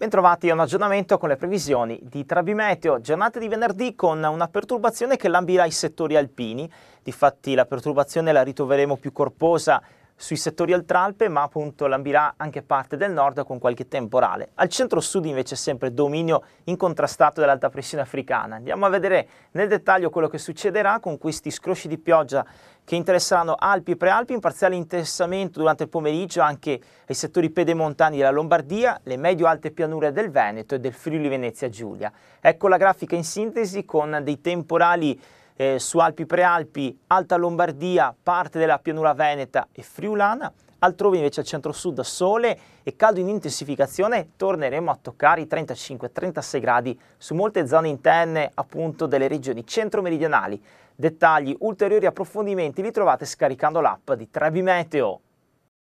Bentrovati a un aggiornamento con le previsioni di Trabimeteo, giornata di venerdì con una perturbazione che lambirà i settori alpini, difatti la perturbazione la ritroveremo più corposa sui settori Altralpe, ma appunto lambirà anche parte del nord con qualche temporale. Al centro-sud invece sempre dominio incontrastato dell'alta pressione africana. Andiamo a vedere nel dettaglio quello che succederà con questi scrosci di pioggia che interesseranno Alpi e Prealpi, in parziale interessamento durante il pomeriggio anche ai settori pedemontani della Lombardia, le medio-alte pianure del Veneto e del Friuli Venezia Giulia. Ecco la grafica in sintesi con dei temporali eh, su Alpi Prealpi, Alta Lombardia, parte della pianura veneta e friulana, altrove invece al centro-sud sole e caldo in intensificazione torneremo a toccare i 35-36 gradi su molte zone interne appunto delle regioni centro-meridionali. Dettagli, ulteriori approfondimenti li trovate scaricando l'app di Trebi Meteo.